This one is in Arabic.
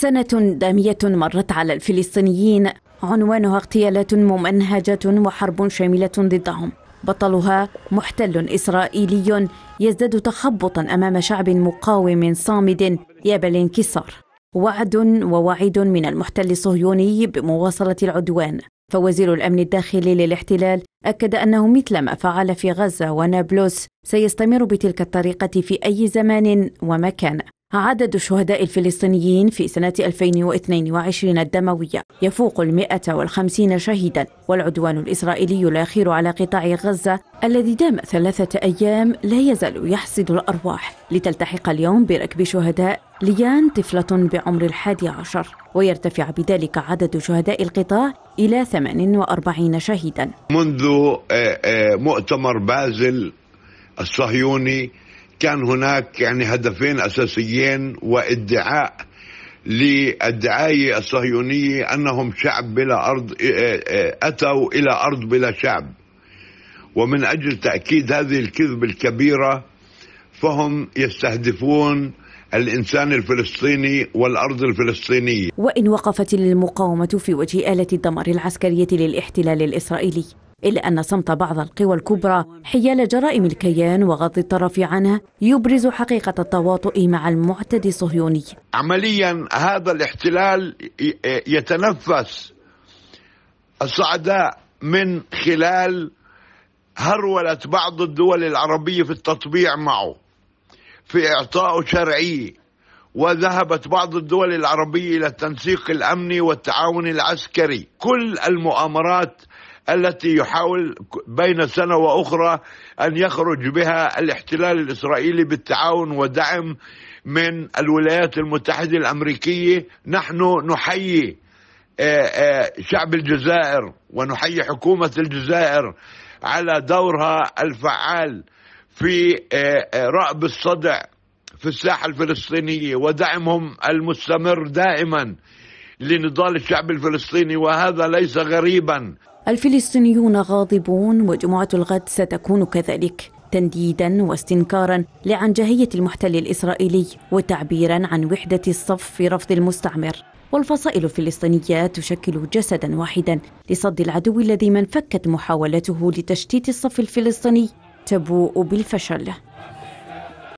سنة دامية مرت على الفلسطينيين عنوانها اغتيالات ممنهجة وحرب شاملة ضدهم بطلها محتل إسرائيلي يزداد تخبطا أمام شعب مقاوم صامد يابى الانكسار وعد ووعيد من المحتل الصهيوني بمواصلة العدوان فوزير الأمن الداخلي للاحتلال أكد أنه مثلما فعل في غزة ونابلس سيستمر بتلك الطريقة في أي زمان ومكان عدد الشهداء الفلسطينيين في سنة 2022 الدموية يفوق المئة والخمسين شهيدا والعدوان الإسرائيلي الأخير على قطاع غزة الذي دام ثلاثة أيام لا يزال يحصد الأرواح لتلتحق اليوم بركب شهداء ليان طفلة بعمر الحادي عشر ويرتفع بذلك عدد شهداء القطاع إلى 48 شهيدا منذ آه، آه، مؤتمر بازل الصهيوني كان هناك يعني هدفين اساسيين وادعاء للدعايه الصهيونيه انهم شعب بلا ارض إيه، إيه، إيه، اتوا الى ارض بلا شعب ومن اجل تاكيد هذه الكذب الكبيره فهم يستهدفون الانسان الفلسطيني والارض الفلسطينيه وان وقفت المقاومه في وجه اله الدمار العسكريه للاحتلال الاسرائيلي إلا أن صمت بعض القوى الكبرى حيال جرائم الكيان وغض الطرف عنها يبرز حقيقة التواطؤ مع المعتدي الصهيوني عمليا هذا الاحتلال يتنفس الصعداء من خلال هرولة بعض الدول العربية في التطبيع معه في إعطائه شرعية وذهبت بعض الدول العربية إلى التنسيق الأمني والتعاون العسكري كل المؤامرات التي يحاول بين سنه واخرى ان يخرج بها الاحتلال الاسرائيلي بالتعاون ودعم من الولايات المتحده الامريكيه نحن نحيي آه، آه، شعب الجزائر ونحيي حكومه الجزائر على دورها الفعال في آه، رأب الصدع في الساحه الفلسطينيه ودعمهم المستمر دائما لنضال الشعب الفلسطيني وهذا ليس غريبا الفلسطينيون غاضبون وجمعة الغد ستكون كذلك تنديدا واستنكارا لعنجهية المحتل الإسرائيلي وتعبيرا عن وحدة الصف في رفض المستعمر والفصائل الفلسطينية تشكل جسدا واحدا لصد العدو الذي من فكت محاولته لتشتيت الصف الفلسطيني تبوء بالفشل